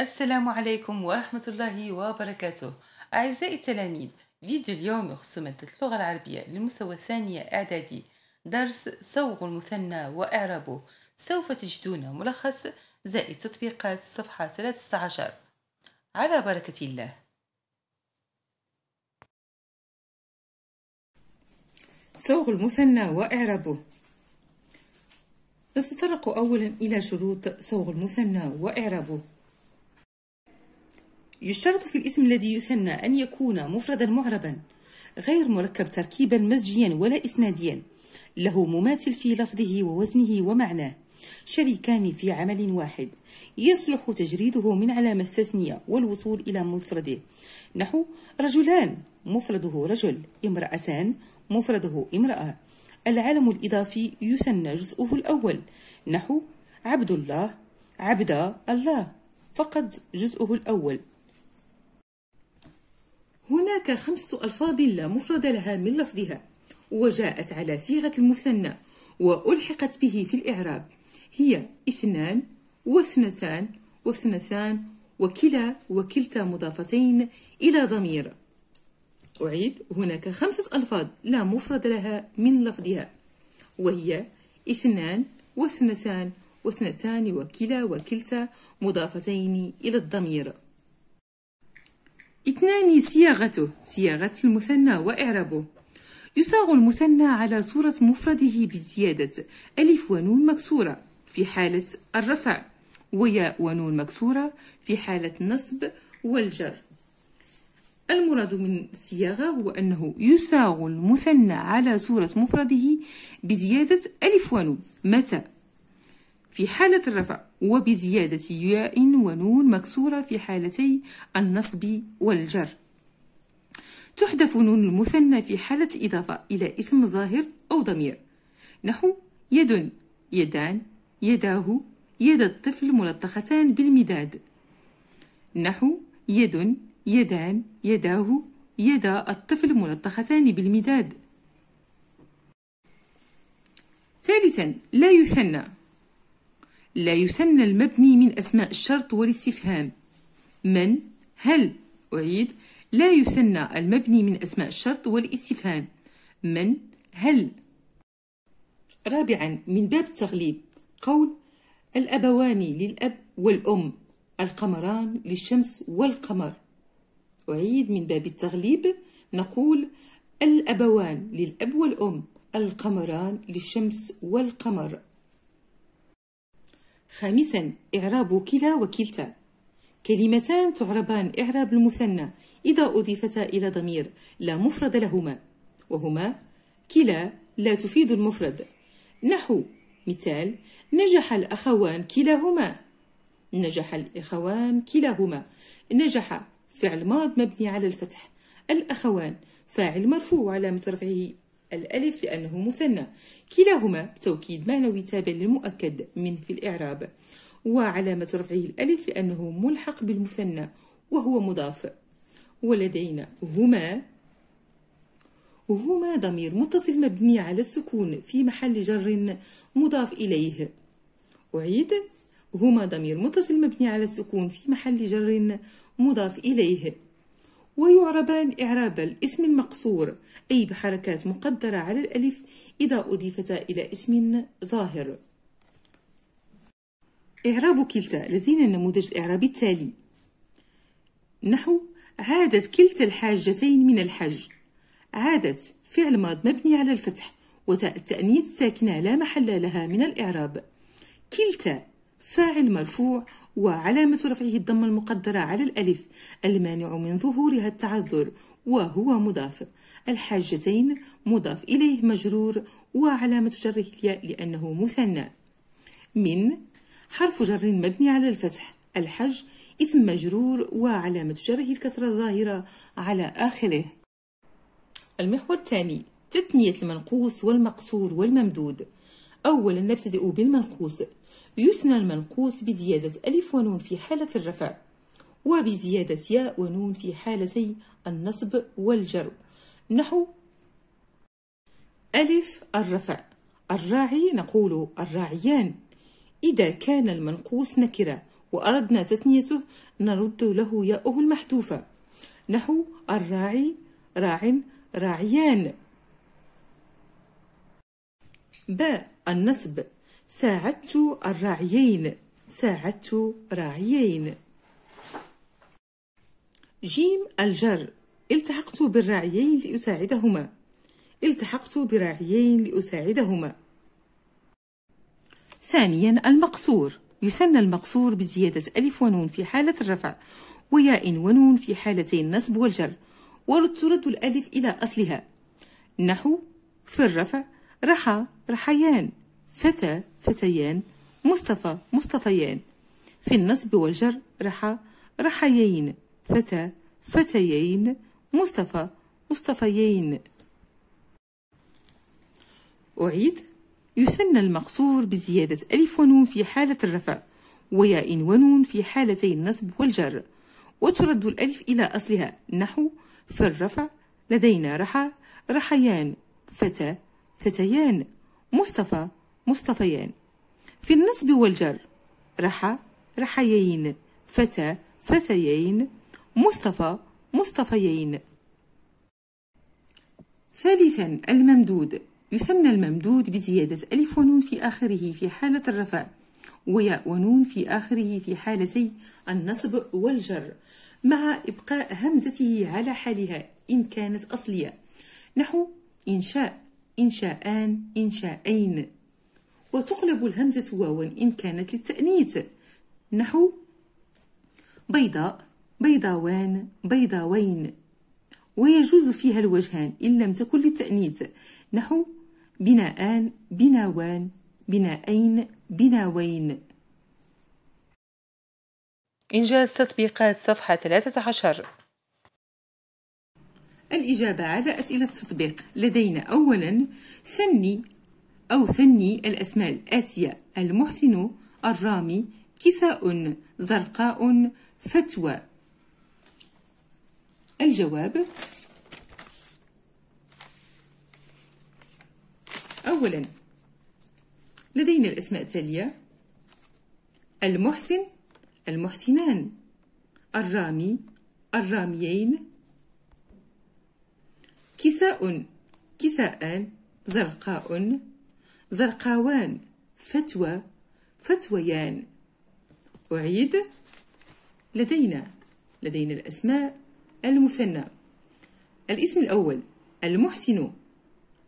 السلام عليكم ورحمة الله وبركاته أعزائي التلاميذ فيديو اليوم يخص مادة اللغة العربية للمستوى الثانية إعدادي درس صوغ المثنى وإعرابه سوف تجدون ملخص زائد تطبيقات صفحة 13 على بركة الله صوغ المثنى وإعرابه نتطرق أولا إلى شروط صوغ المثنى وإعرابه يشترط في الاسم الذي يثنى أن يكون مفردا معربا غير مركب تركيبا مزجيا ولا إسناديا له مماثل في لفظه ووزنه ومعناه شريكان في عمل واحد يصلح تجريده من علامة التثنية والوصول إلى مفرده نحو رجلان مفرده رجل امرأتان مفرده امرأة العلم الإضافي يثنى جزءه الأول نحو عبد الله عبد الله فقد جزءه الأول هناك خمس ألفاظ لا مفرد لها من لفظها وجاءت على صيغة المثنى وألحقت به في الإعراب هي اثنان واثنتان واثنتان وكلا وكلتا مضافتين إلى ضمير أعيد هناك خمسة ألفاظ لا مفرد لها من لفظها وهي اثنان واثنتان واثنتان وكلا وكلتا مضافتين إلى الضمير اثنان صياغته صياغة المثنى وإعرابه يصاغ المثنى على صورة مفرده بزيادة ألف ونون مكسورة في حالة الرفع وياء ونون مكسورة في حالة النصب والجر المراد من الصياغة هو أنه يصاغ المثنى على صورة مفرده بزيادة ألف ونون متى؟ في حالة الرفع وبزيادة ياء ونون مكسورة في حالتي النصب والجر تحذف نون المثنى في حالة الإضافة إلى اسم ظاهر أو ضمير نحو يد يدان يداه يد الطفل ملطختان بالمداد نحو يد يدان يداه يدا الطفل ملطختان بالمداد ثالثا لا يثنى لا يثنى المبني من أسماء الشرط والاستفهام من هل أعيد لا يثنى المبني من أسماء الشرط والاستفهام من هل رابعا من باب التغليب قول الأبوان للأب والأم القمران للشمس والقمر أعيد من باب التغليب نقول الأبوان للأب والأم القمران للشمس والقمر خامسا إعراب كلا وكلتا كلمتان تعربان إعراب المثنى إذا أضيفتا إلى ضمير لا مفرد لهما وهما كلا لا تفيد المفرد نحو مثال نجح الأخوان كلاهما نجح الإخوان كلاهما نجح فعل ماض مبني على الفتح الأخوان فاعل مرفوع علامة رفعه الألف لأنه مثنى كلاهما توكيد معنوي تابع للمؤكد من في الإعراب وعلامة رفعه الألف لأنه ملحق بالمثنى وهو مضاف ولدينا هما هما ضمير متصل مبني على السكون في محل جر مضاف إليه أعيد هما ضمير متصل مبني على السكون في محل جر مضاف إليه ويعربان إعراب الاسم المقصور أي بحركات مقدرة على الألف إذا أضيفتا إلى اسم ظاهر إعراب كلتا لدينا النموذج الإعرابي التالي نحو عادت كلتا الحاجتين من الحج عادت فعل ماض مبني على الفتح وتاء التأنيث ساكنة لا محل لها من الإعراب كلتا فاعل مرفوع وعلامة رفعه الضم المقدرة على الألف المانع من ظهورها التعذر وهو مضاف الحاجتين مضاف إليه مجرور وعلامة جره الياء لأنه مثنى من حرف جر مبني على الفتح الحج اسم مجرور وعلامة جره الكسرة الظاهرة على آخره المحور الثاني تثنية المنقوص والمقصور والممدود أولا نبتدئ بالمنقوص يثنى المنقوص بزيادة ألف ونون في حالة الرفع وبزيادة ياء ونون في حالتي النصب والجر نحو ألف الرفع الراعي نقول الراعيان إذا كان المنقوص نكرة وأردنا تثنيته نرد له ياءه المحذوفة نحو الراعي راع راعيان باء النصب ساعدت الراعيين ساعدت راعيين جيم الجر التحقت بالراعيين لأساعدهما التحقت براعيين لأساعدهما ثانيا المقصور يسمى المقصور بزيادة ألف ونون في حالة الرفع وياء ونون في حالتي النصب والجر ترد الألف إلى أصلها نحو في الرفع رحى رحيان فتى فتيان مصطفى مصطفيان في النصب والجر رحى رحيين فتى فتيين مصطفى مصطفيين أعيد يسن المقصور بزيادة ألف ونون في حالة الرفع وياء ونون في حالتي النصب والجر وترد الألف إلى أصلها نحو في الرفع لدينا رحى رحيان فتى فتيان مصطفى مصطفيان في النصب والجر رحى رحيين فتى فتيين مصطفى مصطفيين ثالثا الممدود يسمى الممدود بزيادة ألف ونون في آخره في حالة الرفع وياء ونون في آخره في حالتي النصب والجر مع إبقاء همزته على حالها إن كانت أصلية نحو إنشاء إنشاءان إنشاءين وتقلب الهمزة واوا إن كانت للتأنيث نحو بيضاء بيضاوان بيضاوين ويجوز فيها الوجهان إن لم تكن للتأنيث نحو بناءان بناوان بناءين بناوين إنجاز تطبيقات صفحة 13 الإجابة على أسئلة التطبيق لدينا أولا سني أو ثني الأسماء الآتية المحسن الرامي كساء زرقاء فتوى الجواب أولا لدينا الأسماء التالية المحسن المحسنان الرامي الراميين كساء كساءان زرقاء زرقاوان فتوى فتويان أعيد لدينا لدينا الأسماء المثنى الاسم الأول المحسن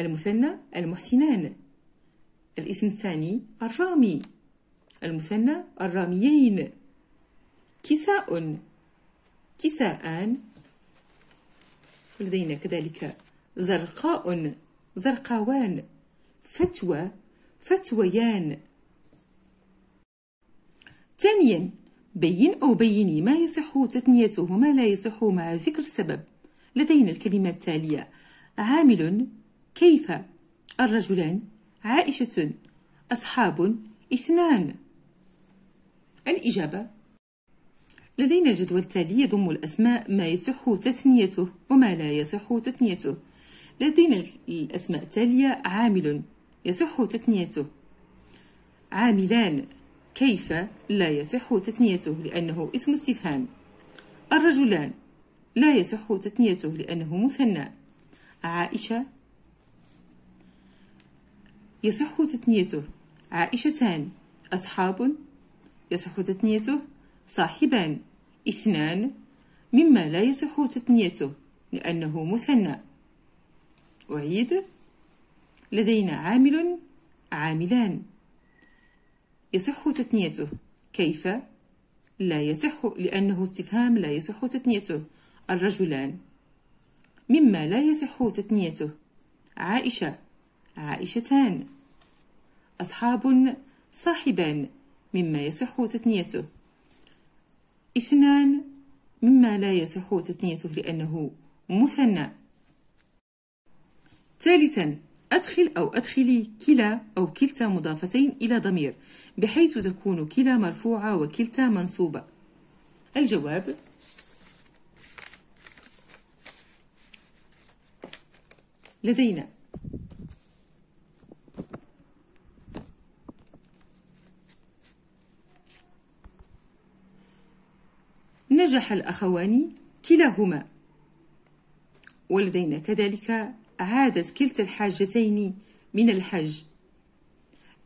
المثنى المحسنان الاسم الثاني الرامي المثنى الراميين كساء كساءان ولدينا كذلك زرقاء زرقاوان فتوى فتويان ثانيا بين أو بيني ما يصح تثنيته وما لا يصح مع ذكر السبب لدينا الكلمة التالية عامل كيف الرجلان عائشة أصحاب اثنان الإجابة لدينا الجدول التالي يضم الأسماء ما يصح تثنيته وما لا يصح تثنيته لدينا الأسماء التالية عامل يصح تثنيته عاملان كيف لا يصح تثنيته لأنه اسم استفهام الرجلان لا يصح تثنيته لأنه مثنى عائشة يصح تثنيته عائشتان أصحاب يصح تثنيته صاحبان اثنان مما لا يصح تثنيته لأنه مثنى أعيد لدينا عامل عاملان يصح تثنيته كيف لا يصح لأنه استفهام لا يصح تثنيته الرجلان مما لا يصح تثنيته عائشة عائشتان أصحاب صاحبان مما يصح تثنيته اثنان مما لا يصح تثنيته لأنه مثنى ثالثا أدخل أو أدخلي كلا أو كلتا مضافتين إلى ضمير بحيث تكون كلا مرفوعة وكلتا منصوبة الجواب لدينا نجح الأخوان كلاهما ولدينا كذلك عادت كلتا الحاجتين من الحج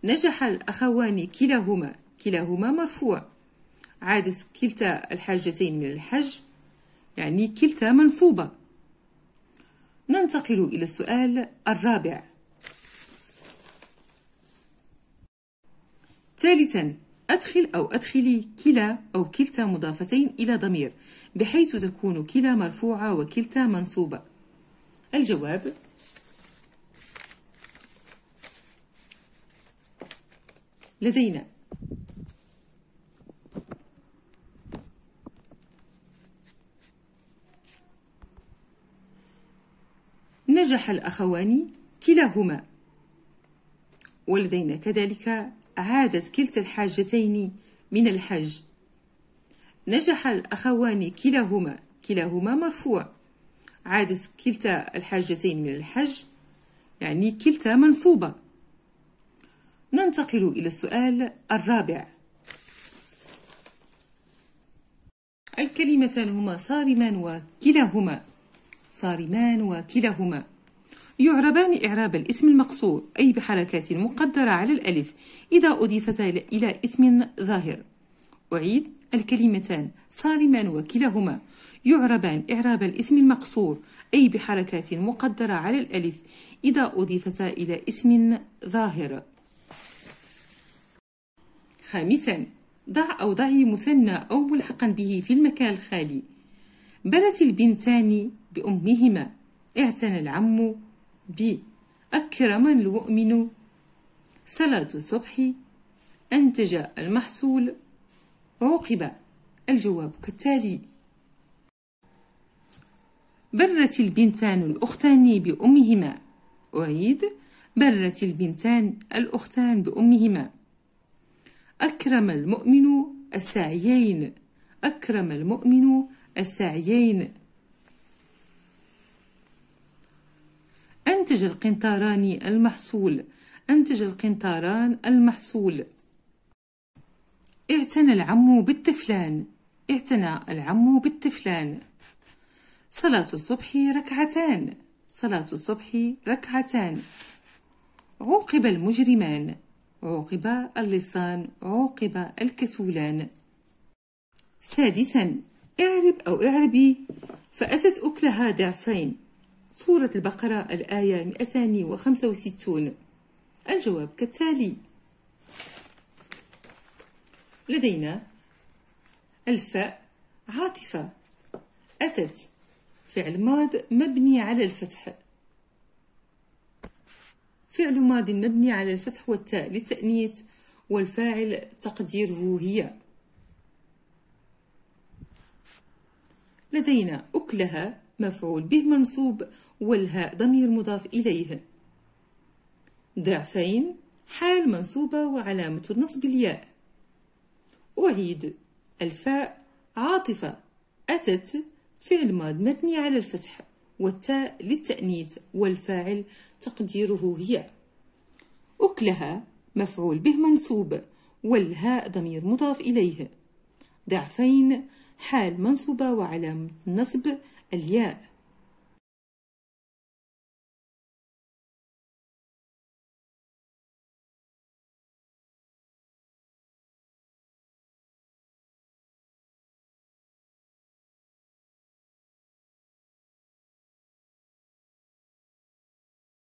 نجح الأخوان كلاهما كلاهما مرفوع عادت كلتا الحاجتين من الحج يعني كلتا منصوبة ننتقل إلى السؤال الرابع ثالثا أدخل أو أدخلي كلا أو كلتا مضافتين إلى ضمير بحيث تكون كلا مرفوعة وكلتا منصوبة الجواب لدينا نجح الأخوان كلاهما ولدينا كذلك عادت كلتا الحاجتين من الحج نجح الأخوان كلاهما كلاهما مرفوع عادت كلتا الحاجتين من الحج يعني كلتا منصوبه ننتقل إلى السؤال الرابع الكلمتان هما صارمان وكلاهما صارمان وكلاهما يعربان إعراب الاسم المقصور أي بحركات مقدرة على الألف إذا أضيفتا إلى اسم ظاهر أعيد الكلمتان صارمان وكلاهما يعربان إعراب الاسم المقصور أي بحركات مقدرة على الألف إذا أضيفتا إلى اسم ظاهر خامسا ضع أو ضعي مثنى أو ملحقا به في المكان الخالي بلت البنتان بأمهما اعتنى العم ب أكرم المؤمن صلاة الصبح أنتج المحصول عوقب الجواب كالتالي برت البنتان الأختان بأمهما أعيد برت البنتان الأختان بأمهما أكرم المؤمن السعيين أكرم المؤمن السعيين أنتج القنطاران المحصول أنتج القنطاران المحصول اعتنى العم بالطفلان اعتنى العم بالطفلان صلاة الصبح ركعتان صلاة الصبح ركعتان عوقب المجرمان عوقب اللصان عوقب الكسولان سادسا اعرب أو اعربي فأتت أكلها ضعفين سورة البقرة الآية 265 الجواب كالتالي لدينا الفاء عاطفة أتت فعل ماض مبني على الفتح فعل ماض مبني على الفتح والتاء للتأنيث والفاعل تقديره هي لدينا أكلها مفعول به منصوب والهاء ضمير مضاف إليه ضعفين حال منصوبة وعلامة النصب الياء أعيد الفاء عاطفة أتت فعل ماض مبني على الفتح والتاء للتأنيث والفاعل تقديره هي أكلها مفعول به منصوب والهاء ضمير مضاف إليه ضعفين حال منصوبة وعلامة نصب الياء